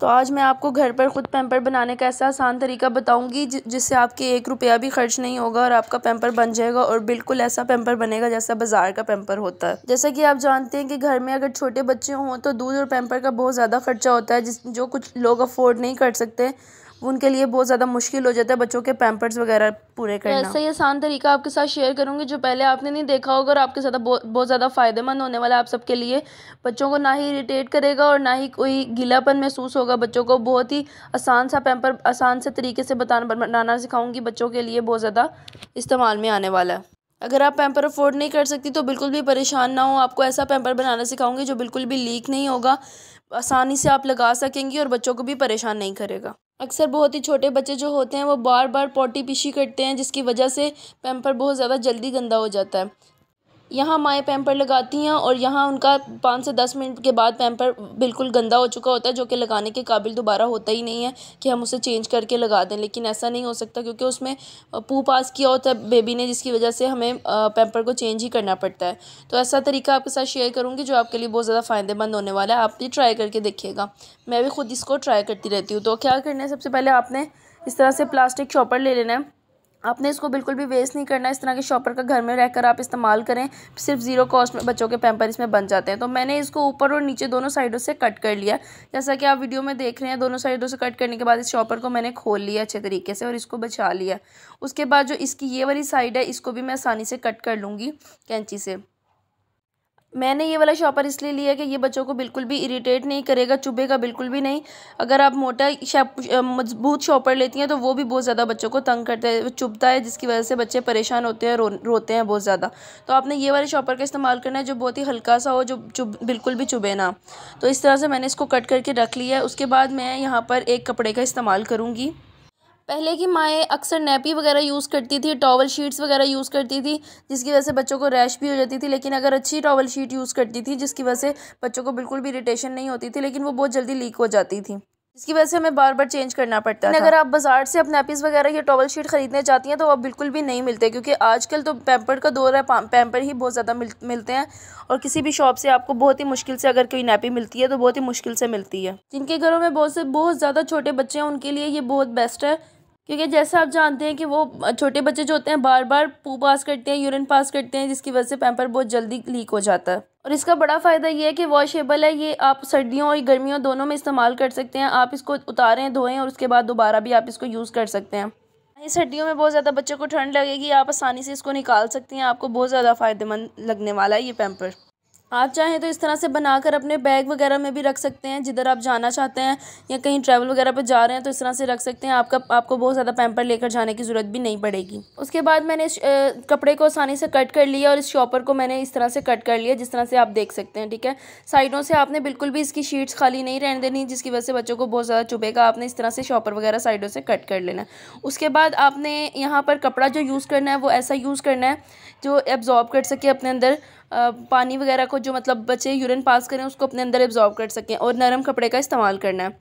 तो आज मैं आपको घर पर ख़ुद पैम्पर बनाने का ऐसा आसान तरीका बताऊंगी जिससे आपके एक रुपया भी खर्च नहीं होगा और आपका पैम्पर बन जाएगा और बिल्कुल ऐसा पैम्पर बनेगा जैसा बाजार का पैम्पर होता है जैसा कि आप जानते हैं कि घर में अगर छोटे बच्चे हों तो दूध और पैम्पर का बहुत ज़्यादा खर्चा होता है जिस जो कुछ लोग अफोर्ड नहीं कर सकते उनके लिए बहुत ज़्यादा मुश्किल हो जाता है बच्चों के पैम्पर्स वगैरह पूरे करना ऐसा ही आसान तरीका आपके साथ शेयर करूंगी जो पहले आपने नहीं देखा होगा और आपके साथ बहुत ज़्यादा फ़ायदेमंद होने वाला है आप सबके लिए बच्चों को ना ही इरीटेट करेगा और ना ही कोई गीलापन महसूस होगा बच्चों को बहुत ही आसान सा पैम्पर आसान से तरीके से बताना बनाना सिखाऊंगी बच्चों के लिए बहुत ज़्यादा इस्तेमाल में आने वाला है अगर आप पैम्पर अफोर्ड नहीं कर सकती तो बिल्कुल भी परेशान ना हो आपको ऐसा पैम्पर बनाना सिखाऊंगी जो बिल्कुल भी लीक नहीं होगा आसानी से आप लगा सकेंगी और बच्चों को भी परेशान नहीं करेगा अक्सर बहुत ही छोटे बच्चे जो होते हैं वो बार बार पोटी पीछी करते हैं जिसकी वजह से पैम्पर बहुत ज़्यादा जल्दी गंदा हो जाता है यहाँ माएँ पैम्पर लगाती हैं और यहाँ उनका पाँच से दस मिनट के बाद पैम्पर बिल्कुल गंदा हो चुका होता है जो कि लगाने के काबिल दोबारा होता ही नहीं है कि हम उसे चेंज करके लगा दें लेकिन ऐसा नहीं हो सकता क्योंकि उसमें पू पास किया होता है बेबी ने जिसकी वजह से हमें पैम्पर को चेंज ही करना पड़ता है तो ऐसा तरीका आपके साथ शेयर करूँगी जो आपके लिए बहुत ज़्यादा फ़ायदेमंद होने वाला है आप भी ट्राई करके देखिएगा मैं भी खुद इसको ट्राई करती रहती हूँ तो क्या करना है सबसे पहले आपने इस तरह से प्लास्टिक चॉपर ले लेना है आपने इसको बिल्कुल भी वेस्ट नहीं करना इस तरह के शॉपर का घर में रहकर आप इस्तेमाल करें सिर्फ ज़ीरो कॉस्ट में बच्चों के पैम्पर इसमें बन जाते हैं तो मैंने इसको ऊपर और नीचे दोनों साइडों से कट कर लिया जैसा कि आप वीडियो में देख रहे हैं दोनों साइडों से कट करने के बाद इस शॉपर को मैंने खोल लिया अच्छे तरीके से और इसको बचा लिया उसके बाद जो इसकी ये वाली साइड है इसको भी मैं आसानी से कट कर लूँगी कैंची से मैंने ये वाला शॉपर इसलिए लिया कि ये बच्चों को बिल्कुल भी इरीटेट नहीं करेगा चुभेगा बिल्कुल भी नहीं अगर आप मोटा मजबूत शॉपर लेती हैं तो वो भी बहुत ज़्यादा बच्चों को तंग करता है चुभता है जिसकी वजह से बच्चे परेशान होते हैं रो, रोते हैं बहुत ज़्यादा तो आपने ये वाले शॉपर का इस्तेमाल करना है जो बहुत ही हल्का सा हो जो चुभ बिल्कुल भी चुभे ना तो इस तरह से मैंने इसको कट करके रख लिया है उसके बाद मैं यहाँ पर एक कपड़े का इस्तेमाल करूँगी पहले की माएँ अक्सर नैपी वगैरह यूज़ करती थी टॉवल शीट्स वगैरह यूज़ करती थी जिसकी वजह से बच्चों को रैश भी हो जाती थी लेकिन अगर अच्छी टॉवल शीट यूज़ करती थी जिसकी वजह से बच्चों को बिल्कुल भी इरीटेशन नहीं होती थी लेकिन वो बहुत जल्दी लीक हो जाती थी इसकी वजह से हमें बार बार चेंज करना पड़ता है अगर आप बाजार से अपने एपिस वगैरह या टॉवल शीट खरीदने जाती हैं तो आप बिल्कुल भी नहीं मिलते क्योंकि आजकल तो पैम्पर का दौर है पैम्पर ही बहुत ज़्यादा मिल, मिलते हैं और किसी भी शॉप से आपको बहुत ही मुश्किल से अगर कोई नैपी मिलती है तो बहुत ही मुश्किल से मिलती है जिनके घरों में बहुत से बहुत ज़्यादा छोटे बच्चे हैं उनके लिए ये बहुत बेस्ट है क्योंकि जैसा आप जानते हैं कि वो छोटे बच्चे जो होते हैं बार बार पू पास करते हैं यूरिन पास करते हैं जिसकी वजह से पैम्पर बहुत जल्दी लीक हो जाता है और इसका बड़ा फ़ायदा ये है कि वॉशेबल है ये आप सर्दियों और गर्मियों दोनों में इस्तेमाल कर सकते हैं आप इसको उतारें धोएं और उसके बाद दोबारा भी आप इसको यूज़ कर सकते हैं सर्दियों में बहुत ज़्यादा बच्चों को ठंड लगेगी आप आसानी से इसको निकाल सकते हैं आपको बहुत ज़्यादा फ़ायदेमंद लगने वाला है ये पैम्पर आप चाहें तो इस तरह से बनाकर अपने बैग वगैरह में भी रख सकते हैं जिधर आप जाना चाहते हैं या कहीं ट्रैवल वगैरह पर जा रहे हैं तो इस तरह से रख सकते हैं आपका आपको बहुत ज़्यादा पैम्पर लेकर जाने की ज़रूरत भी नहीं पड़ेगी उसके बाद मैंने इस कपड़े को आसानी से कट कर लिया और इस शॉपर को मैंने इस तरह से कट कर लिया जिस तरह से आप देख सकते हैं ठीक है साइडों से आपने बिल्कुल भी इसकी शीट्स खाली नहीं रहने देनी जिसकी वजह से बच्चों को बहुत ज़्यादा चुभेगा आपने इस तरह से शॉपर वगैरह साइडों से कट कर लेना उसके बाद आपने यहाँ पर कपड़ा जो यूज़ करना है वो ऐसा यूज़ करना है जो एब्ज़ॉर्ब कर सके अपने अंदर पानी वगैरह को जो मतलब बच्चे यूरिन पास करें उसको अपने अंदर एब्जॉर्व कर सकें और नरम कपड़े का इस्तेमाल करना है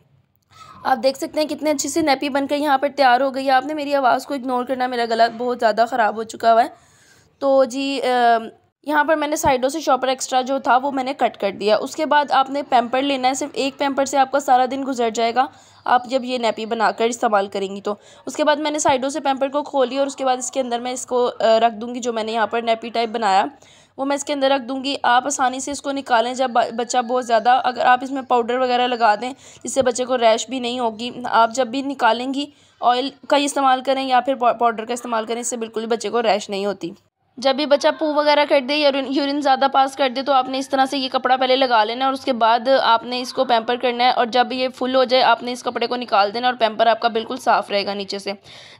आप देख सकते हैं कितने अच्छे से नेपी बनकर यहाँ पर तैयार हो गई है आपने मेरी आवाज़ को इग्नोर करना मेरा गला बहुत ज़्यादा ख़राब हो चुका हुआ है तो जी यहाँ पर मैंने साइडों से शॉपर एक्स्ट्रा जो था वो मैंने कट कर दिया उसके बाद आपने पैम्पर लेना है सिर्फ एक पैम्पर से आपका सारा दिन गुजर जाएगा आप जब ये नैपी बनाकर इस्तेमाल करेंगी तो उसके बाद मैंने साइडों से पैम्पर को खोली और उसके बाद इसके अंदर मैं इसको रख दूँगी जो मैंने यहाँ पर नैपी टाइप बनाया वो मैं इसके अंदर रख दूँगी आप आसानी से इसको निकालें जब बच्चा बहुत ज़्यादा अगर आप इसमें पाउडर वगैरह लगा दें जिससे बच्चे को रैश भी नहीं होगी आप जब भी निकालेंगी ऑयल का इस्तेमाल करें या फिर पाउडर का इस्तेमाल करें इससे बिल्कुल भी बच्चे को रैश नहीं होती जब भी बच्चा पू वगैरह कर दे या यूरिन ज़्यादा पास कर दे तो आपने इस तरह से ये कपड़ा पहले लगा लेना और उसके बाद आपने इसको पैम्पर करना है और जब ये फुल हो जाए आपने इस कपड़े को निकाल देना और पैम्पर आपका बिल्कुल साफ़ रहेगा नीचे से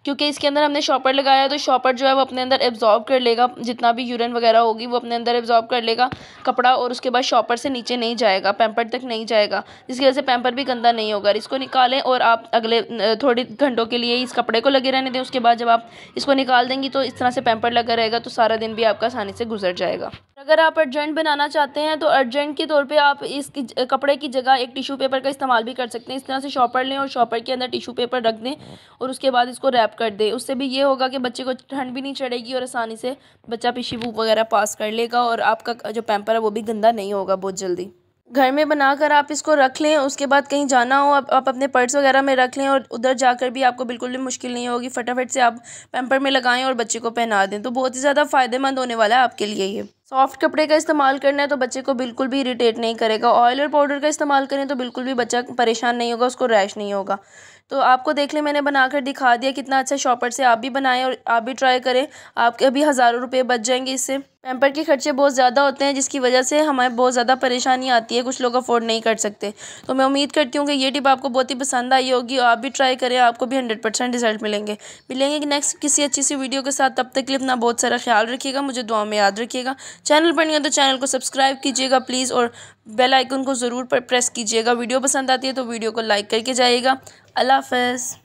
क्योंकि इसके अंदर हमने शॉपर लगाया है तो शॉपर जो है वो अपने अंदर एब्जॉर्ब कर लेगा जितना भी यूरिन वगैरह होगी वो अपने अंदर एब्जॉर्ब कर लेगा कपड़ा और उसके बाद शॉपर से नीचे नहीं जाएगा पैम्पर तक नहीं जाएगा जिसकी वजह से पैम्पर भी गंदा नहीं होगा इसको निकालें और आप अगले थोड़े घंटों के लिए इस कपड़े को लगे रहने दें उसके बाद जब आप इसको निकाल देंगी तो इस तरह से पैम्पर लगा रहेगा तो सारा दिन भी आपका आसानी से गुजर जाएगा अगर आप अर्जेंट बनाना चाहते हैं तो अर्जेंट के तौर पे आप इस कपड़े की जगह एक टिशू पेपर का इस्तेमाल भी कर सकते हैं इस तरह से शॉपर लें और शॉपर के अंदर टिशू पेपर रख दें और उसके बाद इसको रैप कर दें उससे भी ये होगा कि बच्चे को ठंड भी नहीं चढ़ेगी और आसानी से बच्चा पिशी वगैरह पास कर लेगा और आपका जो पैम्पर है वो भी गंदा नहीं होगा बहुत जल्दी घर में बनाकर आप इसको रख लें उसके बाद कहीं जाना हो आप, आप अपने पर्स वगैरह में रख लें और उधर जाकर भी आपको बिल्कुल भी मुश्किल नहीं होगी फटाफट से आप पैम्पर में लगाएं और बच्चे को पहना दें तो बहुत ही ज़्यादा फ़ायदेमंद होने वाला है आपके लिए ये सॉफ्ट कपड़े का इस्तेमाल करना है तो बच्चे को बिल्कुल भी इरीटेट नहीं करेगा ऑयल और पाउडर का इस्तेमाल करें तो बिल्कुल भी बच्चा परेशान नहीं होगा उसको रैश नहीं होगा तो आपको देख लें मैंने बनाकर दिखा दिया कितना अच्छा शॉपर से आप भी बनाएं और आप भी ट्राई करें आपके अभी हज़ारों रुपये बच जाएंगे इससे पैम्पर के खर्चे बहुत ज़्यादा होते हैं जिसकी वजह से हमें बहुत ज़्यादा परेशानी आती है कुछ लोग अफोर्ड नहीं कर सकते तो मैं उम्मीद करती हूँ कि ये टिप आपको बहुत ही पसंद आई होगी और आप भी ट्राई करें आपको भी हंड्रेड परसेंट रिजल्ट मिलेंगे मिलेंगे कि नेक्स्ट किसी अच्छी सी वीडियो के साथ तब तक लिए अपना बहुत सारा ख्याल रखिएगा मुझे दुआ में याद रखिएगा चैनल पर नहीं हो तो चैनल को सब्सक्राइब कीजिएगा प्लीज़ और बेल आइकन को ज़रूर प्रेस कीजिएगा वीडियो पसंद आती है तो वीडियो को लाइक करके जाइएगा Allah Hafiz.